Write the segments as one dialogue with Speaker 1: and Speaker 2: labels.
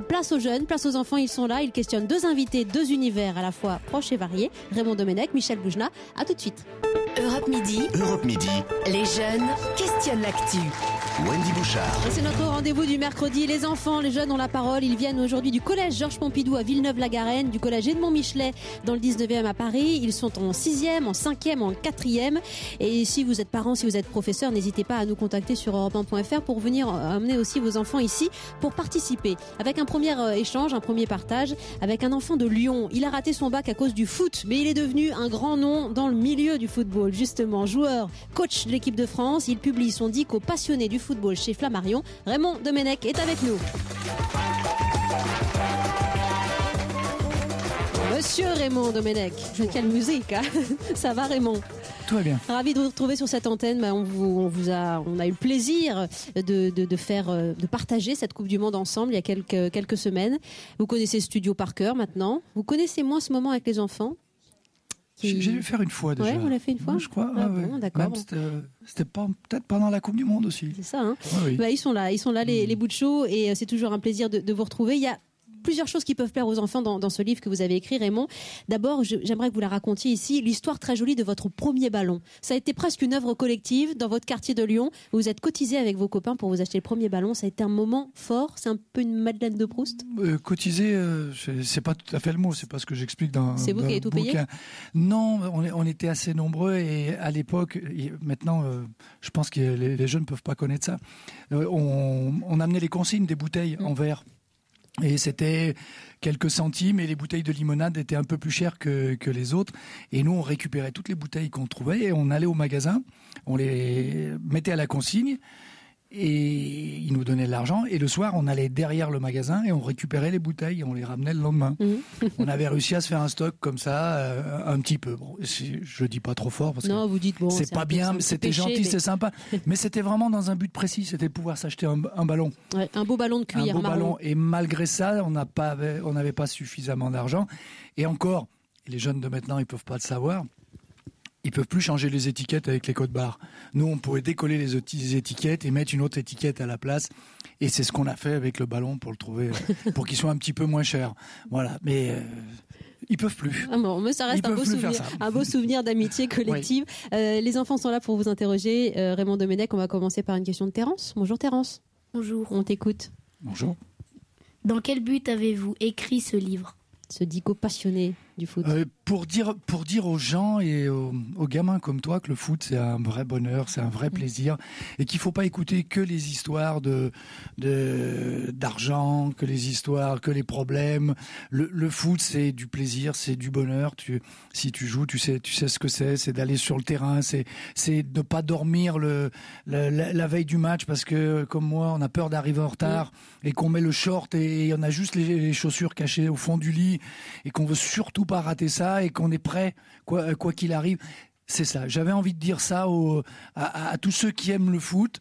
Speaker 1: place aux jeunes, place aux enfants, ils sont là, ils questionnent deux invités, deux univers à la fois proches et variés, Raymond Domenech, Michel Boujna, à tout de suite. Europe Midi. Europe Midi. Les jeunes questionnent l'actu. Wendy Bouchard. C'est notre rendez-vous du mercredi. Les enfants, les jeunes ont la parole. Ils viennent aujourd'hui du collège Georges Pompidou à Villeneuve-la-Garenne, du collège Edmond Michelet dans le 19e à Paris. Ils sont en 6e, en 5e, en 4e. Et si vous êtes parents, si vous êtes professeurs, n'hésitez pas à nous contacter sur europe1.fr pour venir amener aussi vos enfants ici pour participer. Avec un premier euh, échange, un premier partage avec un enfant de Lyon. Il a raté son bac à cause du foot, mais il est devenu un grand nom dans le milieu du football. Justement, joueur, coach de l'équipe de France, il publie son dico passionné du football football chez Flammarion. Raymond Domenech est avec nous. Monsieur Raymond Domenech, quelle musique, hein ça va Raymond tout va bien. Ravi de vous retrouver sur cette antenne. Bah, on, vous, on vous a, on a eu le plaisir de, faire, euh, de partager cette Coupe du Monde ensemble il y a quelques, quelques semaines. Vous connaissez Studio par cœur maintenant. Vous connaissez moins ce moment avec les enfants
Speaker 2: j'ai dû le faire une fois déjà. Oui, on l'a fait
Speaker 1: une fois. je crois. Ah, ah bon, d'accord. C'était
Speaker 2: euh, peut-être pendant la Coupe du Monde aussi. C'est ça. Hein. Ah
Speaker 1: bah, ils sont là, ils sont là les, hmm. bouts de chaud et euh, c'est toujours un plaisir de, de, vous retrouver. Il y a plusieurs choses qui peuvent plaire aux enfants dans, ce livre que vous avez écrit, Raymond. D'abord, j'aimerais que vous la racontiez ici, l'histoire très jolie de votre premier ballon. Ça a été presque une œuvre collective dans votre quartier de Lyon. Vous vous êtes cotisé avec vos copains pour vous acheter le premier ballon. Ça a été un moment fort. C'est un peu une Madeleine de Proust.
Speaker 2: Euh, cotiser, euh, c'est pas tout à fait le mot. C'est pas ce que j'explique dans. C'est vous qui avez tout payé. Non, on, était assez nombreux et à l'époque, maintenant, euh, je pense que les, jeunes ne peuvent pas connaître ça. on, amenait les consignes des bouteilles en verre. Et c'était quelques centimes et les bouteilles de limonade étaient un peu plus chères que, que les autres. Et nous, on récupérait toutes les bouteilles qu'on trouvait et on allait au magasin, on les mettait à la consigne et ils nous donnaient de l'argent. Et le soir, on allait derrière le magasin et on récupérait les bouteilles et on les ramenait le lendemain. Mmh. on avait réussi à se faire un stock comme ça, euh, un petit peu. Je je dis pas trop fort parce que c'est pas bien, c'était gentil, c'est sympa, mais c'était vraiment dans un but précis, c'était pouvoir s'acheter un, ballon,
Speaker 1: un beau ballon de cuir, un beau ballon.
Speaker 2: Et malgré ça, on n'avait pas suffisamment d'argent. Et encore, les jeunes de maintenant, ils peuvent pas le savoir ils peuvent plus changer les étiquettes avec les codes barres. Nous, on pourrait décoller les, étiquettes et mettre une autre étiquette à la place. Et c'est ce qu'on a fait avec le ballon pour le trouver, euh, pour qu'il soit un petit peu moins cher. Voilà. Mais euh, ils peuvent plus.
Speaker 1: Ah mais ça reste un beau, souvenir, d'amitié collective. Euh, les enfants sont là pour vous interroger. Raymond Domenech, on va commencer par une question de Terence. Bonjour Terence. Bonjour. On t'écoute. Bonjour. Dans quel but avez-vous écrit ce livre Ce dico passionné du foot
Speaker 2: euh, pour, dire, pour dire aux gens et aux, gamins comme toi que le foot, c'est un vrai bonheur, c'est un vrai mm. plaisir, et qu'il ne faut pas écouter que les histoires d'argent, de, d'argent, que les histoires, que les problèmes. Le, foot, c'est du plaisir, c'est du bonheur. Tu, si tu joues, tu sais, tu sais ce que c'est, c'est d'aller sur le terrain, c'est de ne pas dormir le, la, veille du match, parce que, comme moi, on a peur d'arriver en retard, mm. et qu'on met le short, et, on a juste les, les chaussures cachées au fond du lit, et qu'on veut surtout pas rater ça et qu'on est prêt, euh, quoi qu'il arrive. C'est ça. J'avais envie de dire ça à tous ceux qui aiment le foot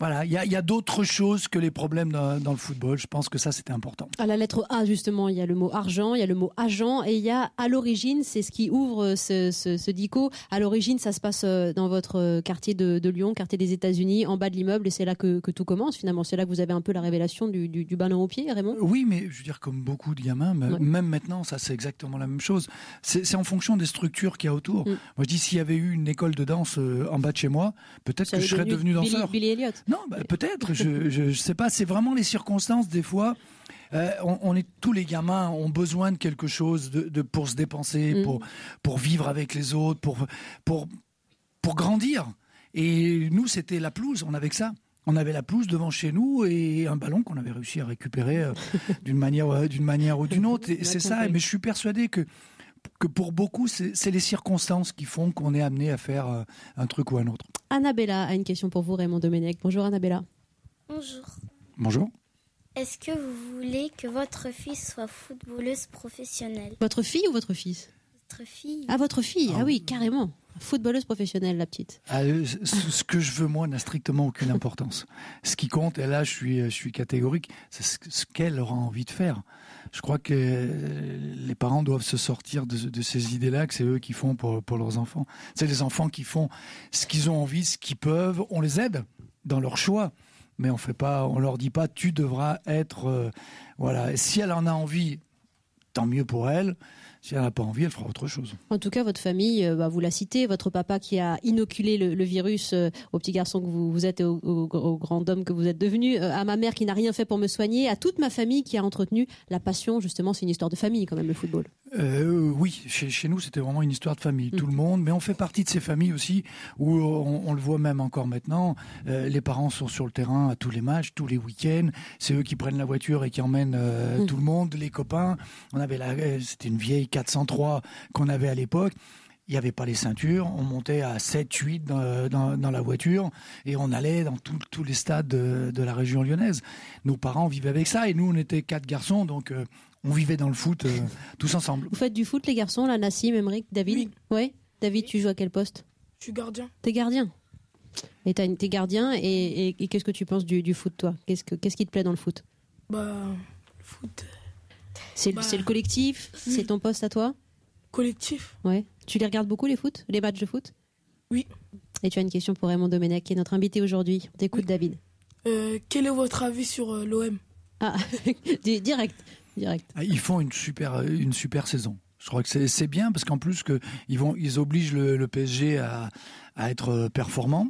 Speaker 2: voilà, il y a, d'autres choses que les problèmes dans, le football. Je pense que ça, c'était important.
Speaker 1: À la lettre A, justement, il y a le mot argent, il y a le mot agent, et il y a à l'origine, c'est ce qui ouvre euh, ce, dico. À l'origine, ça se passe euh, dans votre euh, quartier de, Lyon, quartier des États-Unis, en bas de l'immeuble, et c'est là que, tout commence. Finalement, c'est là que vous avez un peu la révélation du, ballon au pied, Raymond. Oui, mais
Speaker 2: je veux dire, comme beaucoup de gamins, même maintenant, ça, c'est exactement la même chose. C'est en fonction des structures qu'il y a autour. Mm. Moi, je dis, s'il y avait eu une école de danse en bas de chez moi, peut-être que je serais devenu danseur.
Speaker 1: Billy, Billy non, bah,
Speaker 2: peut-être. je ne sais pas. C'est vraiment les circonstances des fois. Euh, on, est tous les gamins ont besoin de quelque chose de, pour se dépenser, mm. pour pour vivre avec les autres, pour pour pour grandir. Et nous, c'était la pelouse. On avait que ça. On avait la pelouse devant chez nous et un ballon qu'on avait réussi à récupérer euh, d'une manière, d'une manière ou d'une autre. c'est ça. Mais je suis persuadé que pour beaucoup, c'est les circonstances qui font qu'on est amené à faire euh, un truc ou un autre.
Speaker 1: Annabella a une question pour vous, Raymond Domenech. Bonjour Annabella. Bonjour. Bonjour. Est-ce que vous voulez que votre fils soit footballeuse professionnelle Votre fille ou votre fils Votre fille. Ah, votre fille, ah, ah oui, carrément. Footballeuse professionnelle, la petite. Ah, euh, ce que je veux, moi,
Speaker 2: n'a strictement aucune importance. ce qui compte, et là, je suis, euh, catégorique, c'est ce qu'elle aura envie de faire. Je crois que euh, les parents doivent se sortir de, ces idées-là que c'est eux qui font pour, leurs enfants. C'est les enfants qui font ce qu'ils ont envie, ce qu'ils peuvent. On les aide dans leur choix mais on fait pas, on leur dit pas tu devras être, voilà. si elle en a envie, tant mieux pour elle. Si elle n'a pas envie, elle fera autre chose.
Speaker 1: En tout cas, votre famille, euh, bah, vous la citez, votre papa qui a inoculé le, virus euh, au petit garçon que vous, êtes et au, grand homme que vous êtes devenu, euh, à ma mère qui n'a rien fait pour me soigner, à toute ma famille qui a entretenu la passion, justement, c'est une histoire de famille quand même, le football
Speaker 2: euh, oui, chez, nous, c'était vraiment une histoire de famille, tout le monde, mais on fait partie de ces familles aussi où on, le voit même encore maintenant. Euh, les parents sont sur le terrain à tous les matchs, tous les week-ends. C'est eux qui prennent la voiture et qui emmènent euh, mm. tout le monde, les copains. On avait la, euh, c'était une vieille 403 qu'on avait à l'époque il n'y avait pas les ceintures, on montait à 7, 8 dans, la voiture et on allait dans tous les stades de, la région lyonnaise. Nos parents vivaient avec ça et nous on était quatre garçons donc on vivait dans le foot euh, tous ensemble. Vous
Speaker 1: faites du foot, les garçons, là, Nassim, Emmerich, David Oui. Ouais. David, tu joues à quel poste Je suis gardien. T'es gardien Et gardien, et, qu'est-ce que tu penses du, foot, toi Qu'est-ce qui te plaît dans le foot
Speaker 2: Bah, le foot
Speaker 1: euh, bah C'est le- collectif C'est ton poste à toi collectif. Ouais. Tu les regardes beaucoup, les foot Les matchs de foot Oui. Et tu as une question pour Raymond Domenech, qui est notre invité aujourd'hui. On t'écoute, David. Euh, quel est votre avis sur l'OM Ah, Direct direct.
Speaker 2: Ah, ils font une super, euh, une super saison. Je crois que c'est bien parce qu'en plus que ils vont, ils obligent le, PSG à, à être euh, performant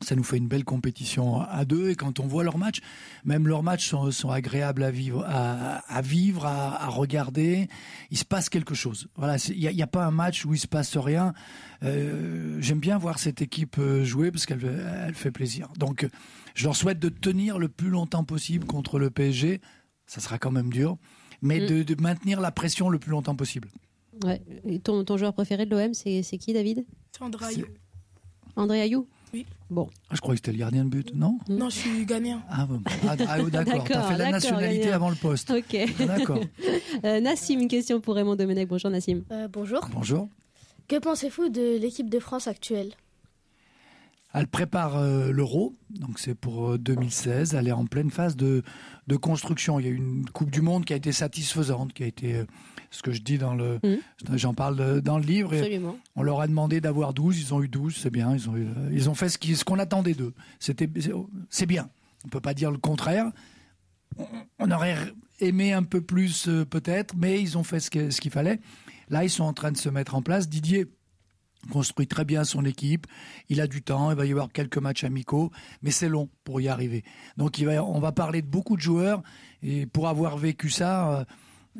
Speaker 2: ça nous fait une belle compétition à deux et quand on voit leurs matchs, même leurs matchs sont, sont agréables à vivre, à, vivre, à, regarder. Il se passe quelque chose. Voilà, il n'y a, pas un match où il se passe rien. Euh, j'aime bien voir cette équipe jouer parce qu'elle elle fait plaisir. Donc, je leur souhaite de tenir le plus longtemps possible contre le PSG ça sera quand même dur, mais mm. de, maintenir la pression le plus longtemps possible.
Speaker 1: Ouais. Et ton, ton, joueur préféré de l'OM, c'est qui, David C'est André Ayou. André Ayou Oui. Bon.
Speaker 2: Ah, je crois que c'était le gardien de but, non mm. Non, je suis ghanéen. Ah, bon. ah, ah oh, d'accord. fait la nationalité avant le poste.
Speaker 1: Ok. Ah, d'accord. Euh, Nassim, une question pour Raymond Domenech. Bonjour, Nassim. Euh, bonjour. Bonjour. Que pensez-vous de l'équipe de France actuelle
Speaker 2: elle prépare euh, l'Euro, donc c'est pour 2016. Euh, Elle est en pleine phase de, construction. Il y a eu une Coupe du Monde qui a été satisfaisante, qui a été euh, ce que je dis dans le, mmh. j'en parle dans le livre. on leur a demandé d'avoir 12, ils ont eu 12, c'est bien. Ils ont, fait ce, qu'on attendait d'eux. C'était, oh, c'est bien. On peut pas dire le contraire. On, aurait aimé un peu plus peut-être, mais ils ont fait ce, ce qu'il fallait. Là, ils sont en train de se mettre en place. Didier construit très bien son équipe, il a du temps, il va y avoir quelques matchs amicaux, mais c'est long pour y arriver. Donc on va parler de beaucoup de joueurs, et pour avoir vécu ça,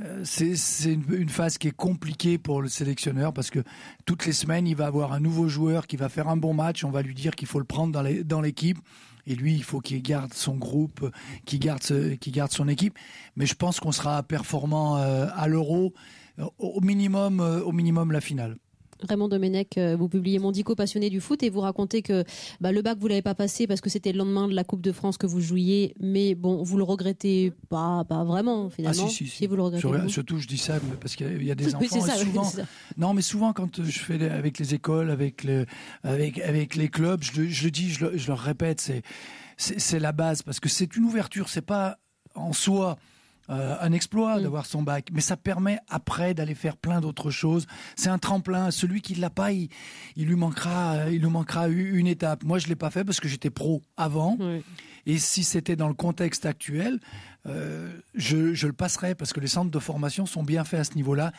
Speaker 2: euh, c'est une, phase qui est compliquée pour le sélectionneur, parce que toutes les semaines, il va avoir un nouveau joueur qui va faire un bon match, on va lui dire qu'il faut le prendre dans l'équipe. Et lui, il faut qu'il garde son groupe, qu'il garde, garde son équipe. Mais je pense qu'on sera performant euh, à l'euro, euh, au minimum, au minimum la finale.
Speaker 1: Raymond Domenech, euh, vous publiez Mondico passionné du foot et vous racontez que bah, le bac vous l'avez pas passé parce que c'était le lendemain de la Coupe de France que vous jouiez, mais bon, vous le regrettez pas, pas vraiment ah, finalement. Ah, si, si, vous
Speaker 2: surtout, je dis ça parce qu'il y a des enfants souvent. non, mais souvent quand euh, je fais avec les écoles, avec le, avec avec les clubs, je, le dis, je, le, répète, c'est c'est la base parce que c'est une ouverture, c'est pas en soi euh, un exploit mm. d'avoir son bac, mais ça permet après d'aller faire plein d'autres choses. C'est un tremplin. Celui qui l'a pas, il, lui manquera, il lui manquera euh, une étape. Moi, je l'ai pas fait parce que j'étais pro avant. Et si c'était dans le contexte actuel, euh, je, le passerais parce que les centres de formation sont bien faits à ce niveau-là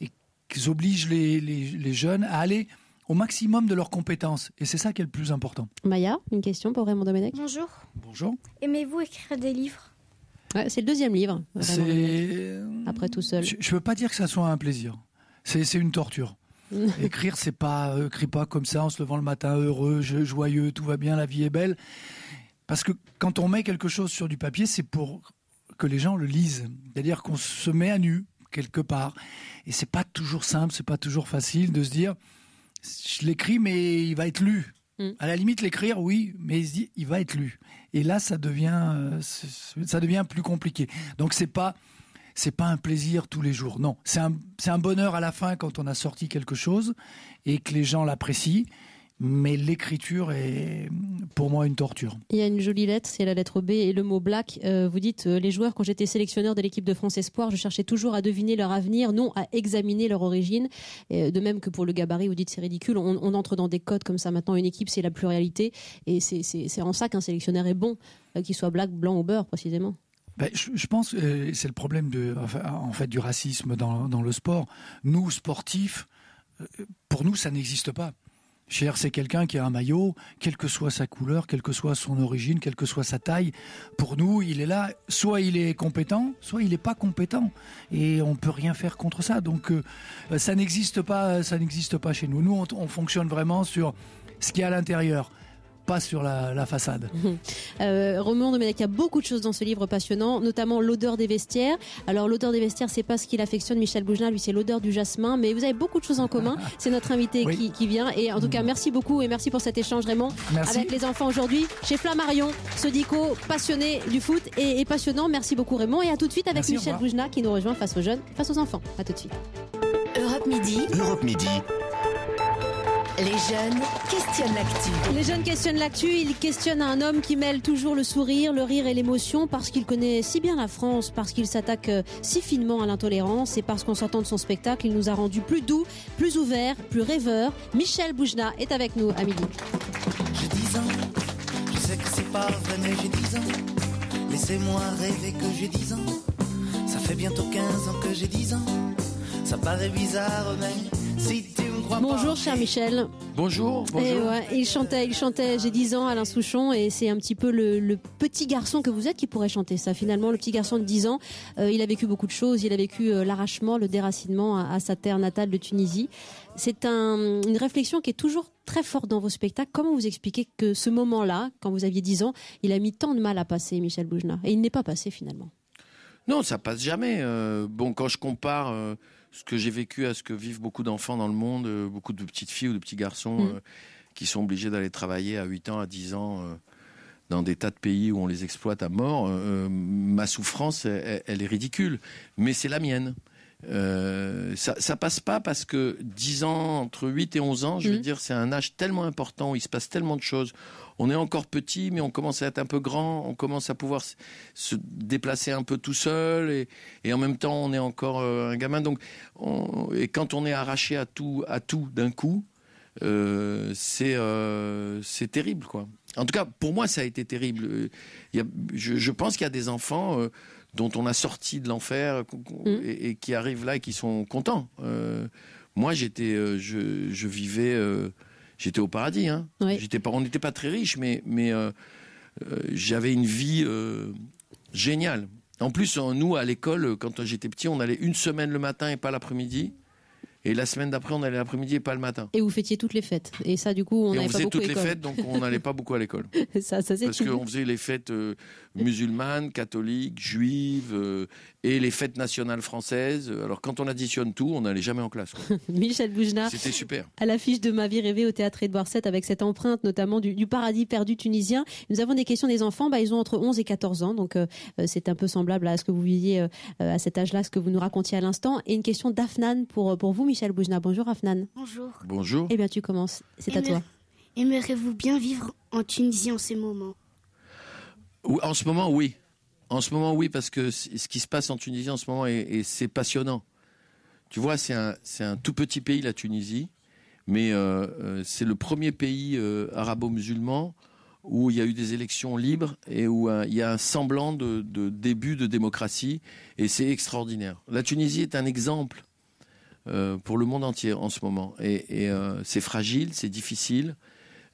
Speaker 2: et qu'ils obligent les, jeunes à aller au maximum de leurs compétences. Et c'est ça qui est le plus important.
Speaker 1: Maya, une question pour Raymond Domenech. Bonjour. Bonjour. Aimez-vous écrire des livres c'est le deuxième livre.
Speaker 2: Après tout seul. Je ne veux pas dire que ça soit un plaisir. C'est une torture. Écrire, c'est pas écrit euh, pas comme ça en se levant le matin heureux, joyeux, tout va bien, la vie est belle. Parce que quand on met quelque chose sur du papier, c'est pour que les gens le lisent. C'est-à-dire qu'on se met à nu quelque part. Et c'est pas toujours simple, c'est pas toujours facile de se dire je l'écris, mais il va être lu. Mm. À la limite, l'écrire, oui, mais il, va être lu. Et là, ça devient, euh, ça devient plus compliqué. Donc, c'est pas, pas un plaisir tous les jours. Non, c'est un, bonheur à la fin quand on a sorti quelque chose et que les gens l'apprécient mais l'écriture est pour moi une torture.
Speaker 1: Il y a une jolie lettre, c'est la lettre B et le mot black. Euh, vous dites euh, les joueurs quand j'étais sélectionneur de l'équipe de France Espoir, je cherchais toujours à deviner leur avenir, non à examiner leur origine. Euh, de même que pour le gabarit, vous dites c'est ridicule, on, entre dans des codes comme ça maintenant. Une équipe, c'est la pluralité et c'est en ça qu'un sélectionneur est bon, qu'il soit black, blanc ou beurre précisément.
Speaker 2: Ben, je, pense que c'est le problème du racisme dans, le sport. Nous sportifs, pour nous ça n'existe pas. Cher, c'est quelqu'un qui a un maillot, quelle que soit sa couleur, quelle que soit son origine, quelle que soit sa taille. Pour nous, il est là. Soit il est compétent, soit il n'est pas compétent. Et on ne peut rien faire contre ça. Donc, euh, ça n'existe pas, ça n'existe pas chez nous. Nous, on, on fonctionne vraiment sur ce qu'il y a à l'intérieur pas sur la, façade.
Speaker 1: euh, de a beaucoup de choses dans ce livre passionnant, notamment l'odeur des vestiaires. Alors l'odeur des vestiaires, c'est pas ce qu'il affectionne Michel Gougenat, lui c'est l'odeur du jasmin, mais vous avez beaucoup de choses en commun. C'est notre invité qui, vient. Et en tout cas, mm. merci beaucoup et merci pour cet échange Raymond, avec les enfants aujourd'hui chez Flammarion, ce dico passionné du foot et, passionnant. Merci beaucoup Raymond et à tout de suite avec Michel Gougenat qui nous rejoint face aux jeunes, face aux enfants. À tout de suite. Europe Midi. Europe Midi. Les jeunes questionnent l'actu. Les jeunes questionnent l'actu. Ils questionnent un homme qui mêle toujours le sourire, le rire et l'émotion parce qu'il connaît si bien la France, parce qu'il s'attaque euh, si finement à l'intolérance et parce qu'en sortant de son spectacle, il nous a rendu plus doux, plus ouverts, plus rêveurs. Michel Boujna est avec nous à midi. J'ai
Speaker 2: 10 ans, je sais que c'est pas vrai, mais j'ai 10 ans. Laissez-moi rêver que j'ai 10 ans. Ça fait bientôt 15 ans que j'ai 10 ans. Ça paraît bizarre, mais si
Speaker 1: tu Bonjour, cher Michel. Bonjour, eh il chantait, il chantait, j'ai 10 ans, Alain Souchon, et c'est un petit peu le, petit garçon que vous êtes qui pourrait chanter ça. Finalement, le petit garçon de 10 ans, euh, il a vécu beaucoup de choses. Il a vécu euh, l'arrachement, le déracinement à, sa terre natale de Tunisie. C'est une réflexion qui est toujours très forte dans vos spectacles. Comment vous expliquez que ce moment-là, quand vous aviez 10 ans, il a mis tant de mal à passer, Michel Boujna Et il n'est pas passé finalement. Non, ça
Speaker 3: passe jamais. Euh, bon, quand je compare ce que j'ai vécu à ce que vivent beaucoup d'enfants dans le monde, euh, beaucoup de petites filles ou de petits garçons mm. euh, qui sont obligés d'aller travailler à 8 ans, à 10 ans euh, dans des tas de pays où on les exploite à mort, ma souffrance, elle est ridicule. Mais c'est la mienne. Euh, ça, ça passe pas parce que 10 ans, entre 8 et 11 ans, je veux mmh. dire, c'est un âge tellement important, où il se passe tellement de choses. On est encore petit, mais on commence à être un peu grand, on commence à pouvoir se déplacer un peu tout seul, et, en même temps, on est encore euh, un gamin. Donc, et quand on est arraché à tout, à tout d'un coup, euh, c'est c'est terrible, quoi. En tout cas, pour moi, ça a été terrible. je, pense qu'il y a des enfants dont on a sorti de l'enfer euh, mm. et, qui arrivent là et qui sont contents. Euh, moi, j'étais, euh, je, vivais, j'étais au paradis. Hein. J'étais on n'était pas très riche, mais j'avais une vie géniale. En plus, nous, à l'école, quand j'étais petit, on allait une semaine le matin et pas l'après-midi. Et la semaine d'après, on allait l'après-midi et pas le matin.
Speaker 1: Et vous fêtiez toutes les fêtes. Et ça, du coup, on n'allait pas beaucoup On faisait toutes les fêtes, donc on n'allait
Speaker 3: pas beaucoup à l'école.
Speaker 1: ça, Parce qu'on faisait
Speaker 3: les fêtes euh, musulmanes, catholiques, juives, euh, et les fêtes nationales françaises. Euh, alors quand on additionne tout, on n'allait jamais en classe.
Speaker 1: Michel Boujna. C'était super. À l'affiche de Ma vie rêvée au théâtre Edouard VII avec cette empreinte notamment du, paradis perdu tunisien. Nous avons des questions des enfants. Bah, ils ont entre 11 et 14 ans. Donc euh, euh, c'est un peu semblable à ce que vous viviez à cet âge-là, ce que vous nous racontiez à l'instant. Et une question d'Afnan pour, pour vous, Michel Boujna. Bonjour Afnan. Bonjour. Bonjour. Eh bien tu commences. C'est à toi. Aimerez-vous bien vivre en Tunisie en ces moments
Speaker 3: En ce moment, oui. En ce moment, oui, parce que ce qui se passe en Tunisie en ce moment, et c'est passionnant. Tu vois, c'est un, un tout petit pays, la Tunisie, mais euh, euh, c'est le premier pays euh, arabo-musulman où il y a eu des élections libres et où il y a un semblant de, début de démocratie, et c'est extraordinaire. La Tunisie est un exemple pour le monde entier en ce moment, et, et c'est fragile, c'est difficile,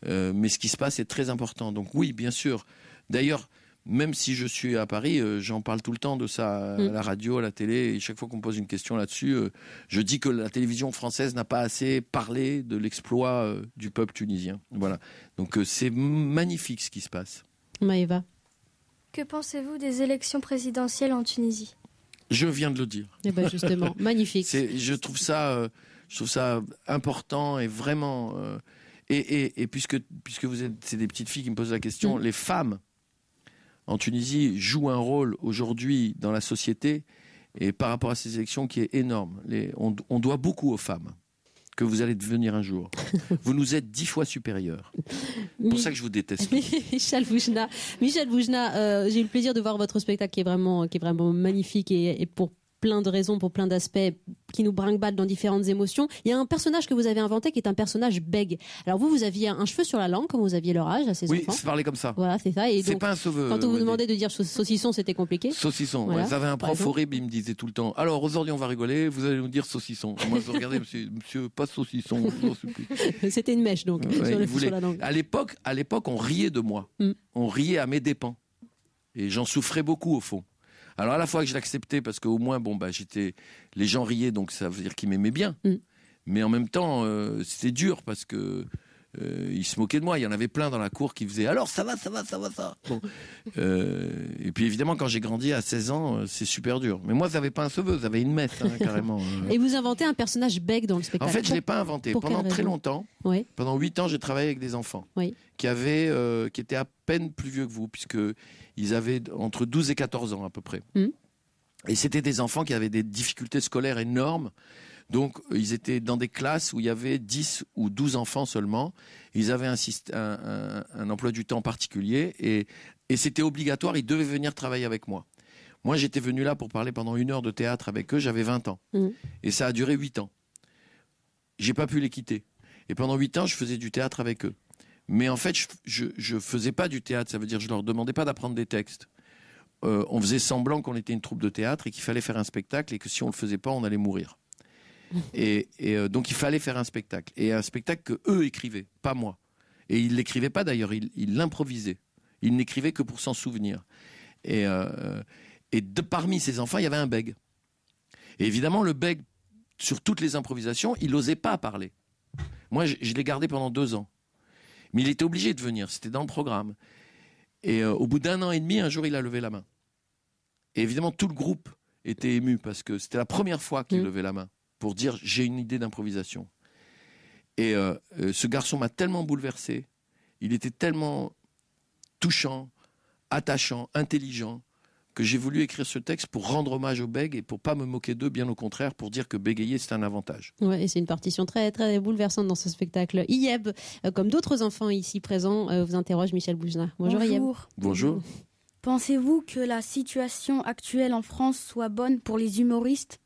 Speaker 3: mais ce qui se passe est très important. Donc oui, bien sûr. D'ailleurs, même si je suis à Paris, euh, j'en parle tout le temps de ça à mm. la radio, à la télé, et chaque fois qu'on me pose une question là-dessus, euh, je dis que la télévision française n'a pas assez parlé de l'exploit euh, du peuple tunisien. Voilà. Donc c'est magnifique ce qui se passe.
Speaker 1: Maëva. Que pensez-vous des élections présidentielles en Tunisie
Speaker 3: Je viens de le dire. Eh ben, justement, magnifique. Je trouve ça, trouve ça important et vraiment. Et, puisque puisque vous êtes, c'est des petites filles qui me posent la question, mm. les femmes en Tunisie joue un rôle aujourd'hui dans la société et par rapport à ces élections qui est énorme. on, doit beaucoup aux femmes que vous allez devenir un jour. vous nous êtes dix fois supérieurs.
Speaker 1: C'est pour ça que je vous déteste. Michel Boujna, euh, j'ai eu le plaisir de voir votre spectacle qui est vraiment, qui est vraiment magnifique et, et pour plein de raisons, pour plein d'aspects qui nous brinquent dans différentes émotions. Il y a un personnage que vous avez inventé qui est un personnage bègue. Alors vous, vous aviez un cheveu sur la langue quand vous aviez leur âge à ces enfants. Oui, se parlait comme ça. Voilà, c'est ça. Et c'est pas un sauveur. Quand on vous demandait de dire saucisson, c'était compliqué. Saucisson.
Speaker 3: Voilà. Ouais, un prof horrible, il me disait tout le temps. Alors aujourd'hui, on va rigoler. Vous allez nous dire saucisson. Moi, je regardais, monsieur, pas saucisson.
Speaker 1: c'était une mèche donc sur,
Speaker 3: À l'époque, à l'époque, on riait de moi. Mm. On riait à mes dépens. Et j'en souffrais beaucoup au fond. Alors à la fois que je l'acceptais parce qu'au moins bon bah j'étais les gens riaient donc ça veut dire qu'ils m'aimaient bien. Mm. Mais en même temps euh, c'était dur parce que euh, ils se moquaient de moi. Il y en avait plein dans la cour qui faisaient alors ça va, ça va, ça va, ça. Euh, et puis évidemment, quand j'ai grandi à 16 ans, euh, c'est super dur. Mais moi, j'avais pas un sauveur, j'avais une messe hein, carrément. Hein. et
Speaker 1: vous inventez un personnage bec dans le spectacle. En fait, je l'ai pas inventé. pendant très longtemps,
Speaker 3: pendant 8 ans, j'ai travaillé avec des enfants qui avaient, qui étaient à peine plus vieux que vous, puisque ils avaient entre 12 et 14 ans à peu près. Hmm. Et c'était des enfants qui avaient des difficultés scolaires énormes. Donc, ils étaient dans des classes où il y avait 10 ou 12 enfants seulement. Ils avaient un, emploi du temps particulier et, c'était obligatoire. Ils devaient venir travailler avec moi. Moi, j'étais venu là pour parler pendant une heure de théâtre avec eux. J'avais 20 ans. Mmh. Et ça a duré 8 ans. J'ai pas pu les quitter. Et pendant 8 ans, je faisais du théâtre avec eux. Mais en fait, je, ne faisais pas du théâtre. Ça veut dire, je leur demandais pas d'apprendre des textes. Euh, on faisait semblant qu'on était une troupe de théâtre et qu'il fallait faire un spectacle et que si on ne le faisait pas, on allait mourir. Et, euh, donc il fallait faire un spectacle. Et un spectacle que eux écrivaient, pas moi. Et ils l'écrivaient pas d'ailleurs, ils l'improvisaient. Ils n'écrivaient que pour s'en souvenir. Euh, et, de, parmi ces enfants, il y avait un beg Et évidemment, le beg sur toutes les improvisations, il n'osait pas parler. Moi, je, l'ai gardé pendant deux ans. Mais il était obligé de venir, c'était dans le programme. Et euh, au bout d'un an et demi, un jour, il a levé la main. Et évidemment, tout le groupe était ému parce que c'était la première fois qu'il mmh. levait la main pour dire j'ai une idée d'improvisation. Et euh, euh, ce garçon m'a tellement bouleversé, il était tellement touchant, attachant, intelligent, que j'ai voulu écrire ce texte pour rendre hommage aux Bègues et pour pas me moquer d'eux, bien au contraire, pour dire que bégayer c'est un avantage.
Speaker 1: Ouais, et c'est une partition très très bouleversante dans ce spectacle. Ieb, euh, comme d'autres enfants ici présents, vous interroge Michel Boujna. Bonjour, Bonjour. Ieb. Bonjour. Pensez-vous que la situation actuelle en France soit bonne pour les humoristes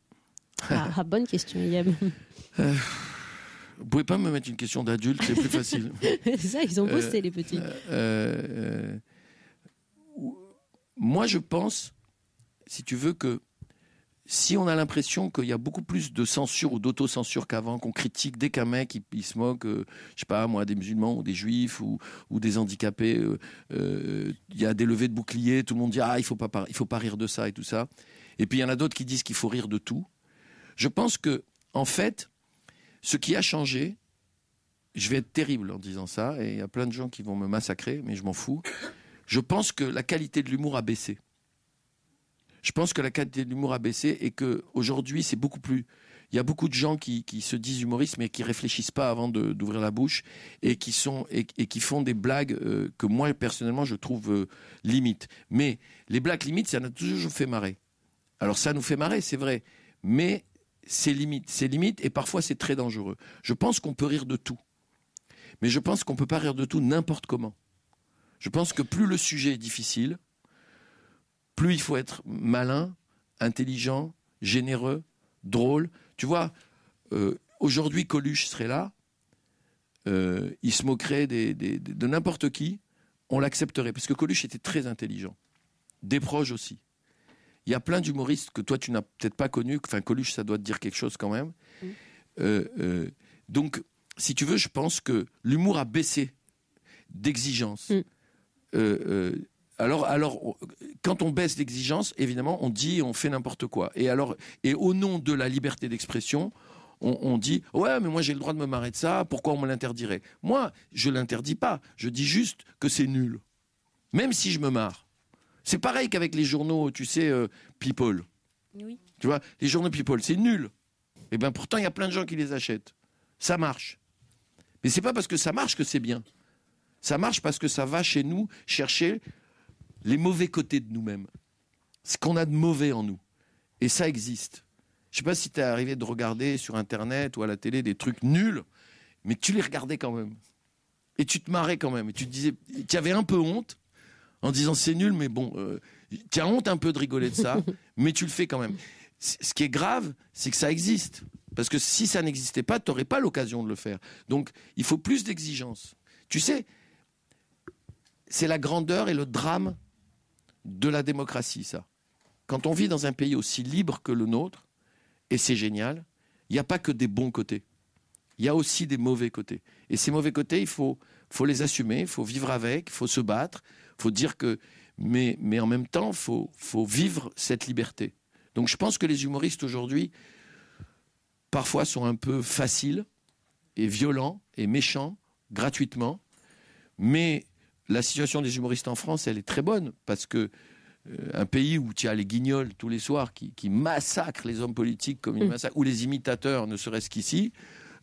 Speaker 1: ah, ah, bonne question, Yann Vous euh,
Speaker 3: vous pouvez pas me mettre une question d'adulte, c'est plus facile.
Speaker 1: C'est ça, ils ont euh, bossé, les petits.
Speaker 3: Euh, moi, je pense, si tu veux, que si on a l'impression qu'il y a beaucoup plus de censure ou d'autocensure qu'avant, qu'on critique dès qu'un mec il, se moque, je sais pas moi, des musulmans ou des juifs ou, des handicapés, il y a des levées de boucliers, tout le monde dit ah il faut pas il faut pas rire de ça et tout ça. Et puis il y en a d'autres qui disent qu'il faut rire de tout. Je pense que, en fait, ce qui a changé, je vais être terrible en disant ça, et il y a plein de gens qui vont me massacrer, mais je m'en fous. Je pense que la qualité de l'humour a baissé. Je pense que la qualité de l'humour a baissé et que aujourd'hui c'est beaucoup plus. Il y a beaucoup de gens qui, se disent humoristes mais qui réfléchissent pas avant d'ouvrir la bouche et qui sont et, qui font des blagues euh, que moi personnellement je trouve euh, limites. Mais les blagues limites, ça nous a toujours fait marrer. Alors ça nous fait marrer, c'est vrai, mais ses limites, ses limites, et parfois c'est très dangereux. Je pense qu'on peut rire de tout, mais je pense qu'on peut pas rire de tout n'importe comment. Je pense que plus le sujet est difficile, plus il faut être malin, intelligent, généreux, drôle. Tu vois, euh, aujourd'hui Coluche serait là, euh, il se moquerait de n'importe qui, on l'accepterait, parce que Coluche était très intelligent, des proches aussi. Il y a plein d'humoristes que toi, tu n'as peut-être pas connus. Enfin, Coluche, ça doit te dire quelque chose quand même. Mm. Euh, euh, donc, si tu veux, je pense que l'humour a baissé d'exigence. Mm. Euh, alors, alors, quand on baisse l'exigence, évidemment, on dit, on fait n'importe quoi. Et alors, et au nom de la liberté d'expression, on, dit ouais mais moi j'ai le droit de me marrer de ça pourquoi on me l'interdirait moi je l'interdis pas je dis juste que c'est nul même si je me marre c'est pareil qu'avec les journaux, tu sais, euh, People. Oui. Tu vois, les journaux People, c'est nul. Et eh bien pourtant, il y a plein de gens qui les achètent. Ça marche. Mais c'est pas parce que ça marche que c'est bien. Ça marche parce que ça va chez nous chercher les mauvais côtés de nous-mêmes. Ce qu'on a de mauvais en nous. Et ça existe. Je sais pas si tu es arrivé de regarder sur Internet ou à la télé des trucs nuls, mais tu les regardais quand même. Et tu te marrais quand même. Et tu disais, tu avais un peu honte, en disant c'est nul, mais bon, tiens euh, tu as honte un peu de rigoler de ça, mais tu le fais quand même. ce qui est grave, c'est que ça existe. Parce que si ça n'existait pas, tu n'aurais pas l'occasion de le faire. Donc, il faut plus d'exigence. Tu sais, c'est la grandeur et le drame de la démocratie, ça. Quand on vit dans un pays aussi libre que le nôtre, et c'est génial, il n'y a pas que des bons côtés. Il y a aussi des mauvais côtés. Et ces mauvais côtés, il faut les assumer, il faut vivre avec, il faut se battre, faut dire que, mais, en même temps, faut, faut vivre cette liberté. Donc je pense que les humoristes aujourd'hui, parfois, sont un peu faciles et violents et méchants gratuitement. Mais la situation des humoristes en France, elle est très bonne parce que euh, un pays où tu as les guignols tous les soirs qui, massacrent les hommes politiques comme ils massacrent, ou les imitateurs, ne serait-ce qu'ici,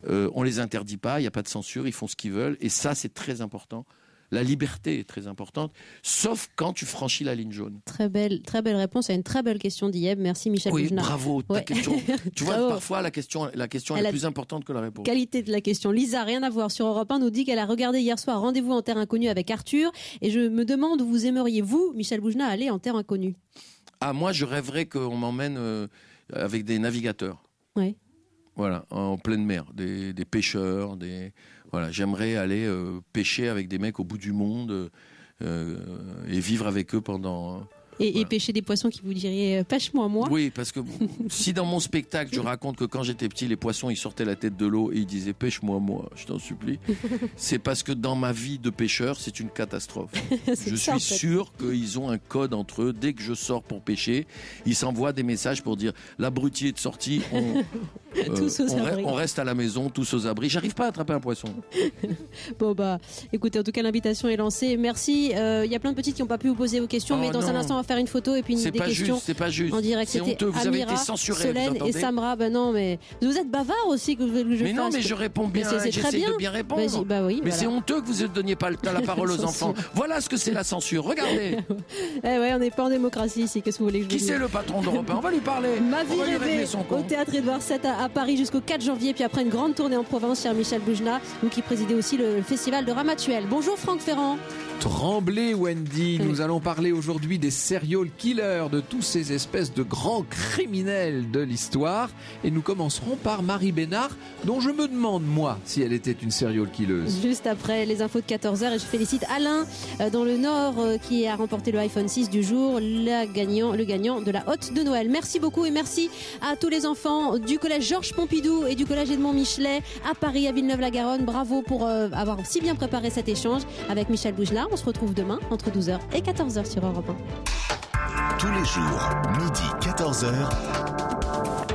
Speaker 3: on euh, on les interdit pas, il n'y a pas de censure, ils font ce qu'ils veulent. Et ça, c'est très important la liberté est très importante, sauf quand tu franchis la ligne jaune.
Speaker 1: Très belle, très belle réponse à une très belle question d'Ieb. Merci Michel. Oui, bravo.
Speaker 3: Ta tu vois, parfois la question, la question est plus importante que la réponse. Qualité
Speaker 1: de la question. Lisa, rien à voir sur Europe 1, nous dit qu'elle a regardé hier soir Rendez-vous en Terre Inconnue avec Arthur. Et je me demande où vous aimeriez, vous, Michel Boujna, aller en Terre Inconnue
Speaker 3: Ah, moi, je rêverais qu'on m'emmène euh, avec des navigateurs. Oui. Voilà, en pleine mer, des pêcheurs, des voilà, j'aimerais aller euh, pêcher avec des mecs au bout du monde euh, euh, et vivre avec eux pendant.
Speaker 1: Et, pêcher des poissons qui vous diraient pêche-moi moi. Oui,
Speaker 3: parce que si dans mon spectacle je raconte que quand j'étais petit les poissons ils sortaient la tête de l'eau et ils disaient pêche-moi moi, je t'en supplie, c'est parce que dans ma vie de pêcheur c'est une catastrophe. je suis sûr qu'ils ont un code entre eux. Dès que je sors pour pêcher, ils s'envoient des messages pour dire l'abruti est sorti, on,
Speaker 1: euh, tous on, on
Speaker 3: reste à la maison, tous aux abris. J'arrive pas à attraper un poisson.
Speaker 1: bon bah, écoutez, en tout cas l'invitation est lancée. Merci. Euh, il y a plein de petites qui n'ont pas pu vous poser vos questions, oh mais dans un instant on va faire une photo et puis des pas questions. C'est pas juste. En direct, Vous avez été censuré. Solène et Ben non, mais vous êtes bavard aussi que je. Mais non, mais je réponds bien. J'essaie de bien répondre. Bah mais c'est
Speaker 3: honteux que vous ne donniez pas la parole aux enfants. Voilà ce que c'est la censure. Regardez.
Speaker 1: eh ouais, on n'est pas en démocratie ici. Qu'est-ce que vous voulez que je Qui c'est le patron d'Europe On va lui parler. Ma vie rêvée au théâtre Edouard 7 à à Paris jusqu'au 4 janvier, puis après une grande tournée en Provence cher Michel Boujna, vous qui présidez aussi le festival de Ramatuel. Bonjour Franck Ferrand.
Speaker 3: Tremblez Wendy, nous allons parler aujourd'hui des serial killers, de tous ces espèces de grands criminels de l'histoire. Et nous commencerons par Marie Bénard, dont je me demande moi si elle était une serial killer
Speaker 1: Juste après les infos de 14h, et je félicite Alain euh, dans le Nord euh, qui a remporté le iPhone 6 du jour, la gagnant, le gagnant de la Haute de Noël. Merci beaucoup et merci à tous les enfants du collège Georges Pompidou et du Collège Edmond Michelet à Paris, à Villeneuve-la-Garonne. Bravo pour euh, avoir si bien préparé cet échange avec Michel Bougelard. On se retrouve demain entre 12h et 14h sur Europe
Speaker 2: 1. Tous les jours, midi 14h.